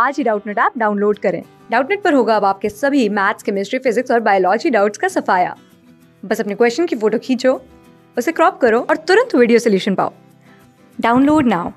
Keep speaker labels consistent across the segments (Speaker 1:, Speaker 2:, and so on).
Speaker 1: आज ही Doubtnut app download करें डाउटनेट पर होगा अब आपके सभी मैथ्स केमिस्ट्री फिजिक्स और बायोलॉजी डाउट्स का सफाया बस अपने क्वेश्चन की फोटो खींचो उसे क्रॉप करो और तुरंत वीडियो सोल्यूशन पाओ download now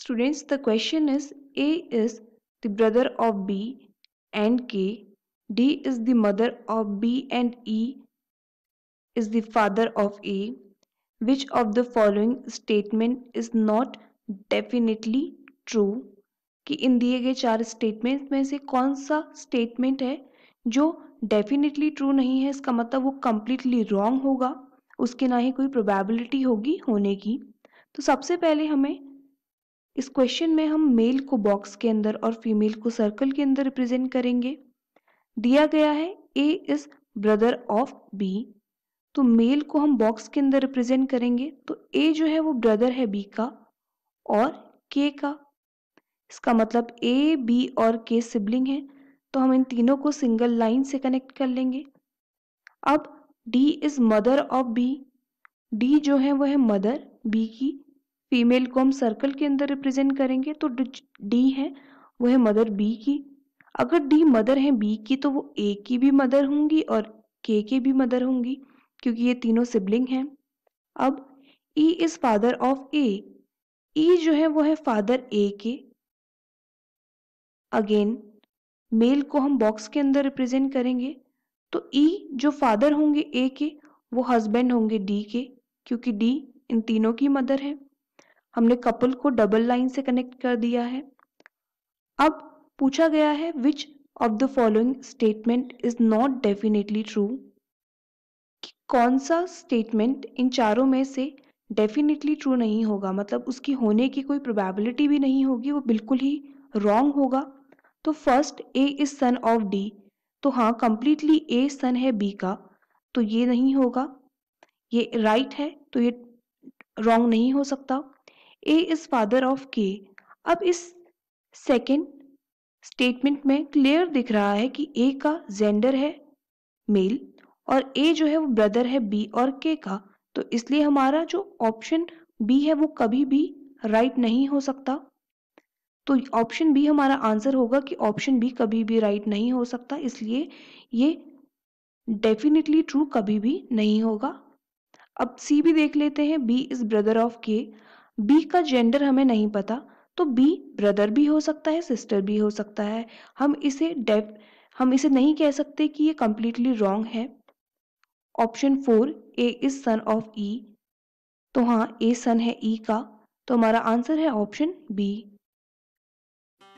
Speaker 2: students the question is A is the brother of B and K D is the mother of B and E is the father of A which of the following statement is not definitely true कि इन दिए गए चार statement में से कौन सा statement है जो डेफिनेटली ट्रू नहीं है इसका मतलब वो कम्प्लीटली रॉन्ग होगा उसके ना ही कोई प्रोबेबिलिटी होगी होने की तो सबसे पहले हमें इस क्वेश्चन में हम मेल को बॉक्स के अंदर और फीमेल को सर्कल के अंदर रिप्रेजेंट करेंगे दिया गया है A is brother of B तो मेल को हम बॉक्स के अंदर रिप्रेजेंट करेंगे तो ए जो है वो ब्रदर है बी का और के का इसका मतलब ए बी और के सिबलिंग है तो हम इन तीनों को सिंगल लाइन से कनेक्ट कर लेंगे अब D is mother of B D जो है वो है मदर बी की फीमेल को हम सर्कल के अंदर रिप्रेजेंट करेंगे तो डी है वो है मदर बी की अगर डी मदर है बी की तो वो ए की भी मदर होंगी और के के भी मदर होंगी क्योंकि ये तीनों सिबलिंग हैं अब E is father of A E जो है वो है फादर ए के अगेन मेल को हम बॉक्स के अंदर रिप्रेजेंट करेंगे तो ई e जो फादर होंगे ए के वो हस्बैंड होंगे डी के क्योंकि डी इन तीनों की मदर है हमने कपल को डबल लाइन से कनेक्ट कर दिया है अब पूछा गया है which of the following statement is not definitely true कौन सा स्टेटमेंट इन चारों में से डेफिनेटली ट्रू नहीं होगा मतलब उसकी होने की कोई प्रोबेबिलिटी भी नहीं होगी वो बिल्कुल ही रॉन्ग होगा तो first A is son of D तो हाँ कंप्लीटली ए सन है बी का तो ये नहीं होगा ये राइट right है तो ये रॉन्ग नहीं हो सकता ए इज फादर ऑफ के अब इस सेकेंड स्टेटमेंट में क्लियर दिख रहा है कि ए का जेंडर है मेल और ए जो है वो ब्रदर है बी और के का तो इसलिए हमारा जो ऑप्शन बी है वो कभी भी राइट right नहीं हो सकता तो ऑप्शन बी हमारा आंसर होगा कि ऑप्शन बी कभी भी राइट नहीं हो सकता इसलिए ये डेफिनेटली ट्रू कभी भी नहीं होगा अब सी भी देख लेते हैं B is brother of K B का जेंडर हमें नहीं पता तो बी ब्रदर भी हो सकता है सिस्टर भी हो सकता है हम इसे डेफ हम इसे नहीं कह सकते कि ये कंप्लीटली रॉन्ग है option four A is son of E तो हाँ ए सन है ई e का तो हमारा आंसर है ऑप्शन बी